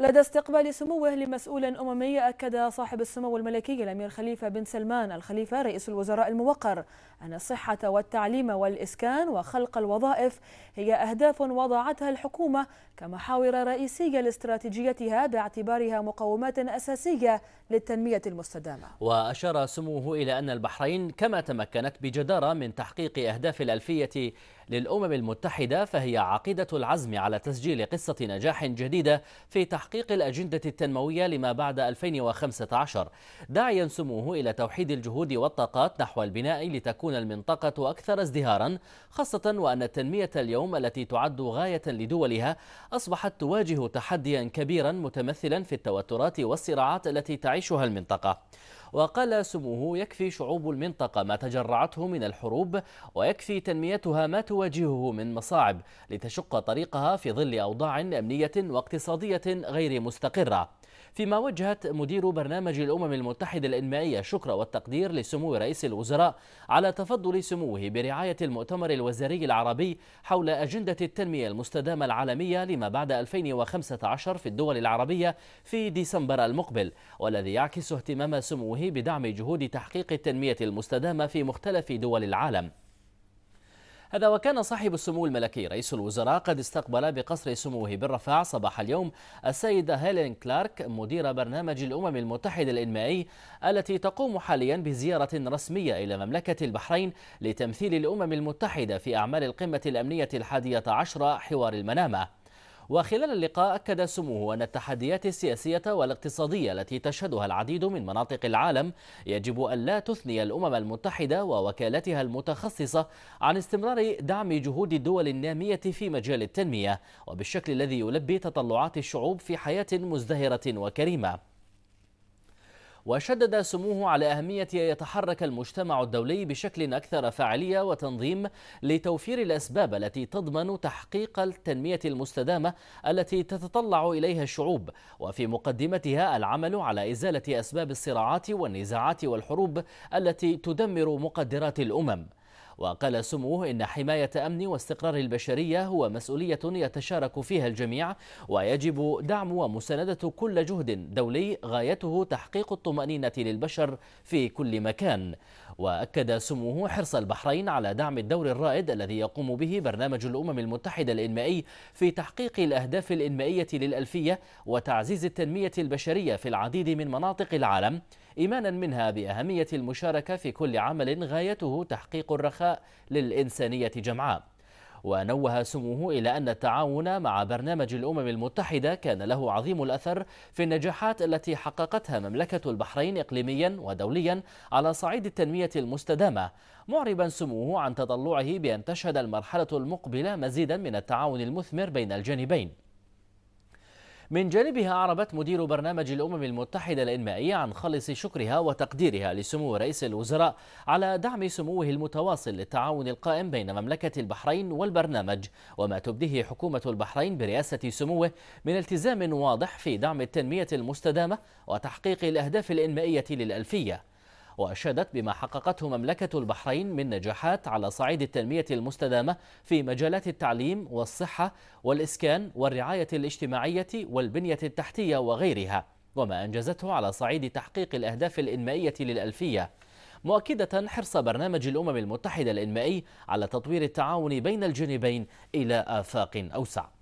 لدى استقبال سموه لمسؤول أممي أكد صاحب السمو الملكي الأمير خليفة بن سلمان الخليفة رئيس الوزراء الموقر أن الصحة والتعليم والإسكان وخلق الوظائف هي أهداف وضعتها الحكومة كمحاور رئيسية لاستراتيجيتها باعتبارها مقومات أساسية للتنمية المستدامة وأشار سموه إلى أن البحرين كما تمكنت بجدارة من تحقيق أهداف الألفية للأمم المتحدة فهي عقيدة العزم على تسجيل قصة نجاح جديدة في تحقيق الأجندة التنموية لما بعد 2015 داعيا سموه إلى توحيد الجهود والطاقات نحو البناء لتكون المنطقة أكثر ازدهارا خاصة وأن التنمية اليوم التي تعد غاية لدولها أصبحت تواجه تحديا كبيرا متمثلا في التوترات والصراعات التي تعيشها المنطقة وقال سموه يكفي شعوب المنطقة ما تجرعته من الحروب ويكفي تنميتها ما تواجهه من مصاعب لتشق طريقها في ظل أوضاع أمنية واقتصادية غير مستقرة فيما وجهت مدير برنامج الأمم المتحدة الإنمائية الشكر والتقدير لسمو رئيس الوزراء على تفضل سموه برعاية المؤتمر الوزاري العربي حول أجندة التنمية المستدامة العالمية لما بعد 2015 في الدول العربية في ديسمبر المقبل والذي يعكس اهتمام سموه بدعم جهود تحقيق التنمية المستدامة في مختلف دول العالم هذا وكان صاحب السمو الملكي رئيس الوزراء قد استقبل بقصر سموه بالرفاع صباح اليوم السيدة هيلين كلارك مدير برنامج الأمم المتحدة الإنمائي التي تقوم حاليا بزيارة رسمية إلى مملكة البحرين لتمثيل الأمم المتحدة في أعمال القمة الأمنية الحادية عشرة حوار المنامة وخلال اللقاء أكد سموه أن التحديات السياسية والاقتصادية التي تشهدها العديد من مناطق العالم يجب أن لا تثني الأمم المتحدة ووكالاتها المتخصصة عن استمرار دعم جهود الدول النامية في مجال التنمية وبالشكل الذي يلبي تطلعات الشعوب في حياة مزدهرة وكريمة وشدد سموه على أهمية يتحرك المجتمع الدولي بشكل أكثر فاعلية وتنظيم لتوفير الأسباب التي تضمن تحقيق التنمية المستدامة التي تتطلع إليها الشعوب وفي مقدمتها العمل على إزالة أسباب الصراعات والنزاعات والحروب التي تدمر مقدرات الأمم وقال سموه إن حماية أمن واستقرار البشرية هو مسؤولية يتشارك فيها الجميع ويجب دعم ومساندة كل جهد دولي غايته تحقيق الطمأنينة للبشر في كل مكان وأكد سموه حرص البحرين على دعم الدور الرائد الذي يقوم به برنامج الأمم المتحدة الإنمائي في تحقيق الأهداف الإنمائية للألفية وتعزيز التنمية البشرية في العديد من مناطق العالم إيمانا منها بأهمية المشاركة في كل عمل غايته تحقيق الرخاء للإنسانية جمعاء ونوه سموه إلى أن التعاون مع برنامج الأمم المتحدة كان له عظيم الأثر في النجاحات التي حققتها مملكة البحرين إقليميا ودوليا على صعيد التنمية المستدامة معربا سموه عن تطلعه بأن تشهد المرحلة المقبلة مزيدا من التعاون المثمر بين الجانبين من جانبها أعربت مدير برنامج الأمم المتحدة الإنمائي عن خالص شكرها وتقديرها لسمو رئيس الوزراء على دعم سموه المتواصل للتعاون القائم بين مملكة البحرين والبرنامج وما تبديه حكومة البحرين برئاسة سموه من التزام واضح في دعم التنمية المستدامة وتحقيق الأهداف الإنمائية للألفية وأشادت بما حققته مملكة البحرين من نجاحات على صعيد التنمية المستدامة في مجالات التعليم والصحة والإسكان والرعاية الاجتماعية والبنية التحتية وغيرها وما أنجزته على صعيد تحقيق الأهداف الإنمائية للألفية مؤكدة حرص برنامج الأمم المتحدة الإنمائي على تطوير التعاون بين الجانبين إلى آفاق أوسع